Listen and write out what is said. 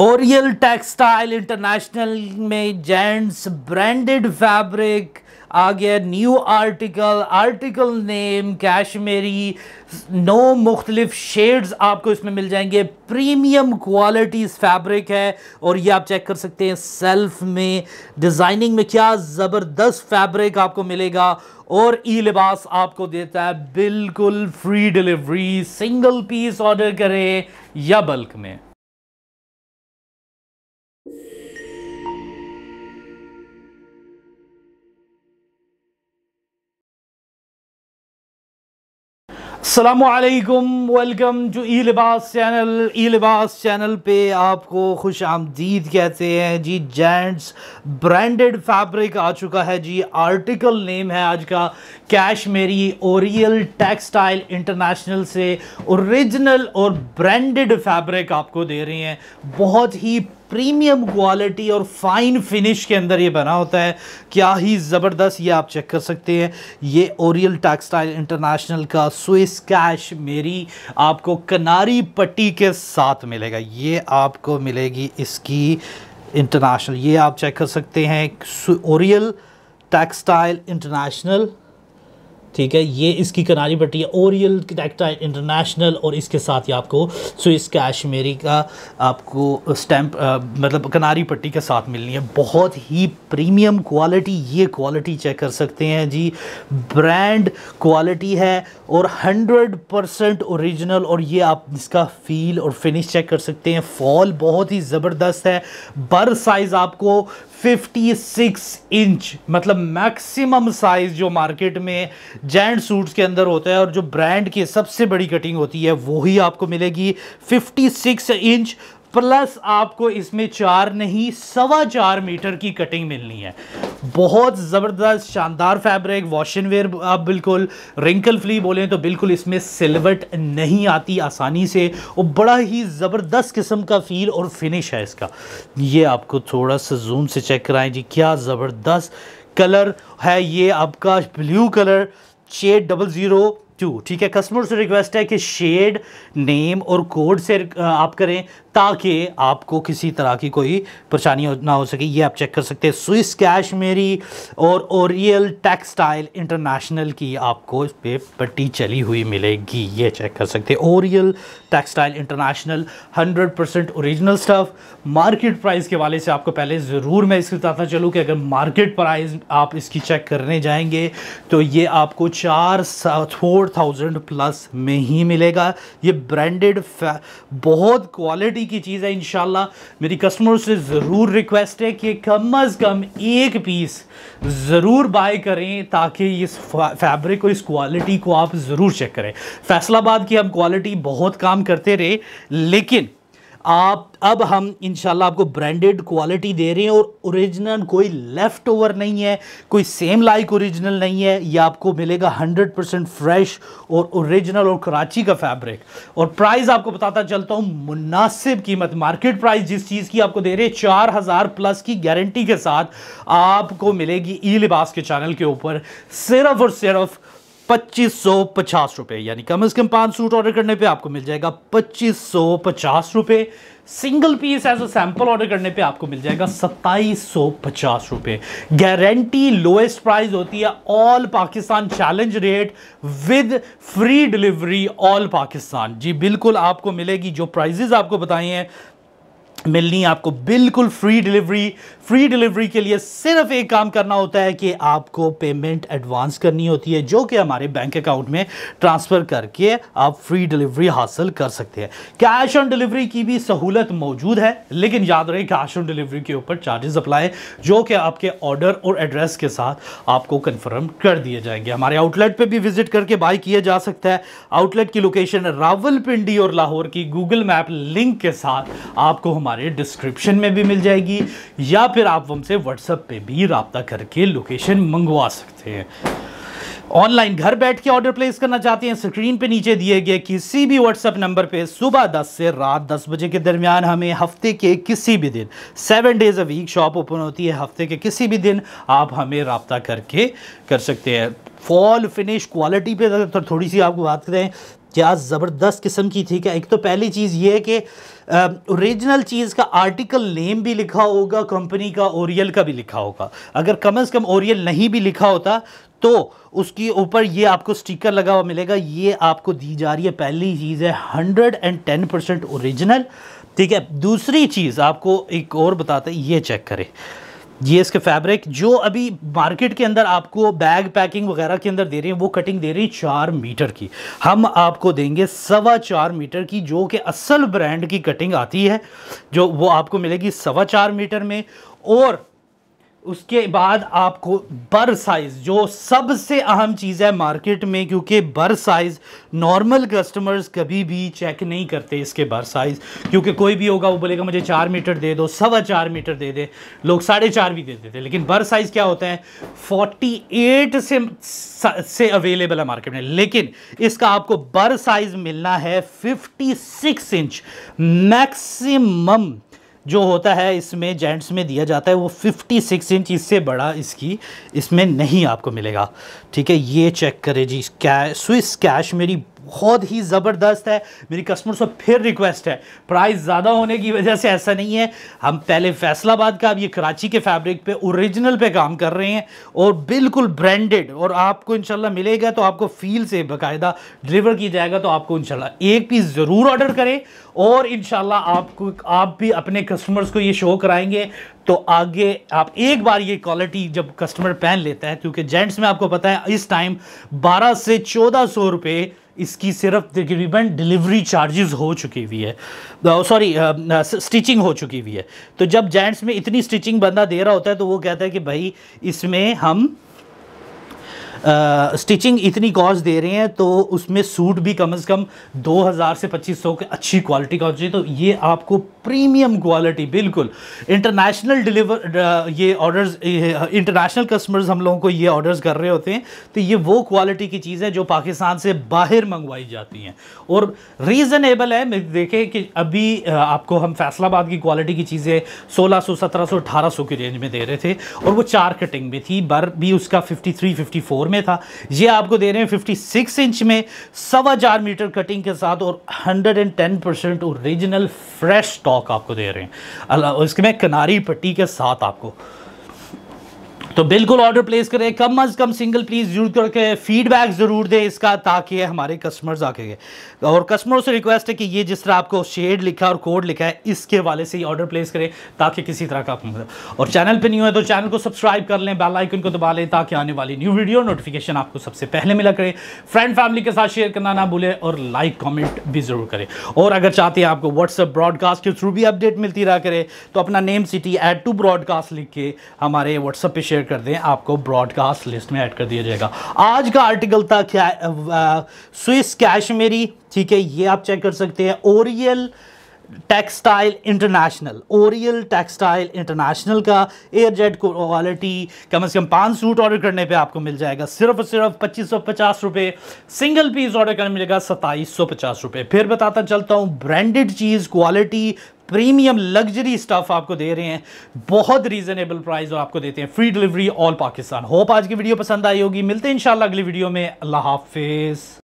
Oryol textile international में gents branded fabric आ गया new article article name cashmere नो मुख्तलिफ शेड्स आपको इसमें मिल जाएंगे प्रीमियम क्वालिटी फैब्रिक है और ये आप चेक कर सकते हैं सेल्फ में डिज़ाइनिंग में क्या ज़बरदस्त फैब्रिक आपको मिलेगा और ई लिबास आपको देता है बिल्कुल free delivery single piece order करें या बल्क में अल्लाम वेलकम टू ई लिबास चैनल ई लिबास चैनल पे आपको खुश आमदीद कहते हैं जी जेंट्स ब्रांडेड फैब्रिक आ चुका है जी आर्टिकल नेम है आज का cash Oriel textile international से ओरिजिनल और ब्रांडेड फैब्रिक आपको दे रहे हैं बहुत ही प्रीमियम क्वालिटी और फाइन फिनिश के अंदर ये बना होता है क्या ही ज़बरदस्त ये आप चेक कर सकते हैं ये ओरियल टेक्सटाइल इंटरनेशनल का स्विस कैश मेरी आपको कनारी पट्टी के साथ मिलेगा ये आपको मिलेगी इसकी इंटरनेशनल ये आप चेक कर सकते हैं ओरियल टेक्सटाइल इंटरनेशनल ठीक है ये इसकी कनारी पट्टी है ओरियल टैक्टाइल इंटरनेशनल और इसके साथ ही आपको स्विस कैशमेरी का आपको स्टैम्प मतलब कनारी पट्टी के साथ मिलनी है बहुत ही प्रीमियम क्वालिटी ये क्वालिटी चेक कर सकते हैं जी ब्रांड क्वालिटी है और हंड्रेड परसेंट औरिजिनल और ये आप इसका फील और फिनिश चेक कर सकते हैं फॉल बहुत ही ज़बरदस्त है बर साइज़ आपको 56 इंच मतलब मैक्सिमम साइज़ जो मार्केट में जैंट सूट्स के अंदर होता है और जो ब्रांड की सबसे बड़ी कटिंग होती है वो ही आपको मिलेगी 56 इंच प्लस आपको इसमें चार नहीं सवा चार मीटर की कटिंग मिलनी है बहुत ज़बरदस्त शानदार फैब्रिक वॉशिंग वेयर आप बिल्कुल रिंकल फ्री बोलें तो बिल्कुल इसमें सिलवट नहीं आती आसानी से और बड़ा ही ज़बरदस्त किस्म का फील और फिनिश है इसका ये आपको थोड़ा सा जूम से चेक कराएं जी क्या ज़बरदस्त कलर है ये आपका ब्ल्यू कलर छः डबल ज़ीरो टू ठीक है कस्टमर से रिक्वेस्ट है कि शेड नेम और कोड से आप करें ताकि आपको किसी तरह की कोई परेशानी ना हो सके ये आप चेक कर सकते हैं स्विस कैश मेरी और ओरियल टेक्सटाइल इंटरनेशनल की आपको इस पर पट्टी चली हुई मिलेगी ये चेक कर सकते हैं Oriel textile international 100 percent original stuff market price के वाले से आपको पहले ज़रूर मैं इसके बताता चलूँ कि अगर मार्केट प्राइस आप इसकी चेक करने जाएंगे तो ये आपको चार थाउजेंड प्लस में ही मिलेगा ये ब्रांडेड बहुत क्वालिटी की चीज़ है इनशाला मेरी कस्टमर से ज़रूर रिक्वेस्ट है कि कम अज़ कम एक पीस ज़रूर बाय करें ताकि इस फैब्रिक और इस क्वालिटी को आप ज़रूर चेक करें फैसलाबाद की हम क्वालिटी बहुत काम करते रहे लेकिन आप अब हम इनशाला आपको ब्रांडेड क्वालिटी दे रहे हैं और ओरिजिनल कोई लेफ़्ट ओवर नहीं है कोई सेम लाइक ओरिजिनल नहीं है ये आपको मिलेगा हंड्रेड परसेंट फ्रेश और ओरिजिनल और कराची का फैब्रिक और प्राइस आपको बताता चलता हूँ मुनासिब कीमत मार्केट प्राइस जिस चीज़ की आपको दे रहे हैं चार हज़ार प्लस की गारंटी के साथ आपको मिलेगी ई लिबास के चैनल के ऊपर सिर्फ और सिर्फ पच्चीस सौ पचास यानी कम से कम पाँच सूट ऑर्डर करने पे आपको मिल जाएगा पच्चीस सौ पचास रुपये single piece as a sample order करने पे आपको मिल जाएगा सत्ताईस सौ पचास रुपये गारंटी लोएस्ट प्राइस होती है all Pakistan challenge rate with free delivery all Pakistan जी बिल्कुल आपको मिलेगी जो प्राइजेज आपको बताए हैं मिलनी आपको बिल्कुल फ्री डिलीवरी फ्री डिलीवरी के लिए सिर्फ एक काम करना होता है कि आपको पेमेंट एडवांस करनी होती है जो कि हमारे बैंक अकाउंट में ट्रांसफ़र करके आप फ्री डिलीवरी हासिल कर सकते हैं कैश ऑन डिलीवरी की भी सहूलत मौजूद है लेकिन याद रहे कैश ऑन डिलीवरी के ऊपर चार्जेस अप्लाई जो कि आपके ऑर्डर और एड्रेस के साथ आपको कन्फर्म कर दिए जाएंगे हमारे आउटलेट पर भी विजिट करके बाई किया जा सकता है आउटलेट की लोकेशन रावलपिंडी और लाहौर की गूगल मैप लिंक के साथ आपको हमारे हमारे डिस्क्रिप्शन में भी मिल जाएगी या फिर आप हमसे व्हाट्सएप पे भी रबता करके लोकेशन मंगवा सकते हैं ऑनलाइन घर बैठ के ऑर्डर प्लेस करना चाहते हैं स्क्रीन पे नीचे दिए गए किसी भी व्हाट्सएप नंबर पे सुबह 10 से रात 10 बजे के दरमियान हमें हफ्ते के किसी भी दिन seven days a week shop open होती है हफ्ते के किसी भी दिन आप हमें रबता करके कर सकते हैं फॉल फिनिश क्वालिटी पे तो थोड़ी सी आपको बात करें क्या ज़बरदस्त किस्म की थी क्या एक तो पहली चीज़ ये है कि ओरिजिनल चीज़ का आर्टिकल नेम भी लिखा होगा कंपनी का ओरियल का भी लिखा होगा अगर कम से कम ओरियल नहीं भी लिखा होता तो उसके ऊपर ये आपको स्टिकर लगा हुआ मिलेगा ये आपको दी जा रही है पहली चीज़ है hundred and ten percent original ठीक है दूसरी चीज़ आपको एक और बताते ये चेक करें ये इसके फैब्रिक जो अभी मार्केट के अंदर आपको बैग पैकिंग वगैरह के अंदर दे रही हैं वो कटिंग दे रही है चार मीटर की हम आपको देंगे सवा चार मीटर की जो कि असल ब्रांड की कटिंग आती है जो वो आपको मिलेगी सवा चार मीटर में और उसके बाद आपको बर साइज़ जो सबसे अहम चीज़ है मार्केट में क्योंकि बर साइज़ नॉर्मल कस्टमर्स कभी भी चेक नहीं करते इसके बर साइज़ क्योंकि कोई भी होगा वो बोलेगा मुझे चार मीटर दे दो सवा चार मीटर दे दे लोग साढ़े चार भी दे देते दे। लेकिन बर साइज़ क्या होता है 48 से से अवेलेबल है मार्केट में लेकिन इसका आपको बर साइज़ मिलना है फिफ्टी इंच मैक्सिमम जो होता है इसमें जेंट्स में दिया जाता है वो 56 इंच इससे बड़ा इसकी इसमें नहीं आपको मिलेगा ठीक है ये चेक करें जी कै स्विस कैश मेरी बहुत ही ज़बरदस्त है मेरी कस्टमर से फिर रिक्वेस्ट है प्राइस ज़्यादा होने की वजह से ऐसा नहीं है हम पहले फैसलाबाद का अब ये कराची के फैब्रिक पे ओरिजिनल पे काम कर रहे हैं और बिल्कुल ब्रांडेड और आपको इनशाला मिलेगा तो आपको फील से बाकायदा डिलीवर किया जाएगा तो आपको इनशाला एक पीस ज़रूर ऑर्डर करें और इन आपको आप भी अपने कस्टमर्स को ये शो कराएंगे तो आगे आप एक बार ये क्वालिटी जब कस्टमर पहन लेता है क्योंकि जेंट्स में आपको पता है इस टाइम 12 से 1400 रुपए इसकी सिर्फ तकरीबन डिलीवरी चार्जेस हो चुकी हुई है सॉरी स्टिचिंग हो चुकी हुई है तो जब जेंट्स में इतनी स्टिचिंग बंदा दे रहा होता है तो वो कहता है कि भाई इसमें हम स्टिचिंग इतनी कॉस्ट दे रहे हैं तो उसमें सूट भी कम से कम 2000 से 2500 के अच्छी क्वालिटी का चाहिए तो ये आपको प्रीमियम क्वालिटी बिल्कुल इंटरनेशनल डिलीवर ये ऑर्डर्स इंटरनेशनल कस्टमर्स हम लोगों को ये ऑर्डर्स कर रहे होते हैं तो ये वो क्वालिटी की चीज़ है जो पाकिस्तान से बाहर मंगवाई जाती हैं और रीज़नेबल है देखें कि अभी आपको हम फैसलाबाद की क्वालिटी की चीज़ें 1600 1700 1800 की रेंज में दे रहे थे और वो चार कटिंग में थी बर भी उसका 53 54 में था ये आपको दे रहे हैं 56 इंच में सवा चार मीटर कटिंग के साथ और 110 परसेंट ओरिजिनल फ्रेश स्टॉक आपको दे रहे हैं में कनारी पट्टी के साथ आपको तो बिल्कुल ऑर्डर प्लेस करें कम अज़ कम सिंगल प्लीज़ जरूर करके फीडबैक ज़रूर दें इसका ताकि हमारे कस्टमर्स आके और कस्टमरों से रिक्वेस्ट है कि ये जिस तरह आपको शेड लिखा और कोड लिखा है इसके हवाले से ही ऑर्डर प्लेस करें ताकि किसी तरह का और चैनल पर नहीं है तो चैनल को सब्सक्राइब कर लें बेल आइकन को दबा लें ताकि आने वाली न्यू वीडियो नोटिफिकेशन आपको सबसे पहले मिला करें फ्रेंड फैमिली के साथ शेयर करना ना भूलें और लाइक कॉमेंट भी ज़रूर करें और अगर चाहते हैं आपको व्हाट्सअप ब्रॉडकास्ट के थ्रू भी अपडेट मिलती रहा करें तो अपना name city add to broadcast लिख के हमारे व्हाट्सअप पर शेयर शेयर कर दें आपको ब्रॉडकास्ट लिस्ट में ऐड कर दिया जाएगा आज का आर्टिकल था क्या स्विस मेरी ठीक है ये आप चेक कर सकते हैं Oriel textile international Oriel textile international का एयर जेट क्वालिटी कम से कम पाँच सूट ऑर्डर करने पे आपको मिल जाएगा सिर्फ और सिर्फ पच्चीस सौ पचास रुपये सिंगल पीस ऑर्डर करने मिलेगा सत्ताईस सौ पचास रुपये फिर बताता चलता हूँ ब्रांडेड चीज़ क्वालिटी प्रीमियम लग्जरी स्टफ़ आपको दे रहे हैं बहुत रीज़नेबल प्राइस आपको देते हैं free delivery all Pakistan hope आज की वीडियो पसंद आई होगी मिलते हैं इंशाल्लाह अगली वीडियो में अल्लाह हाफिज़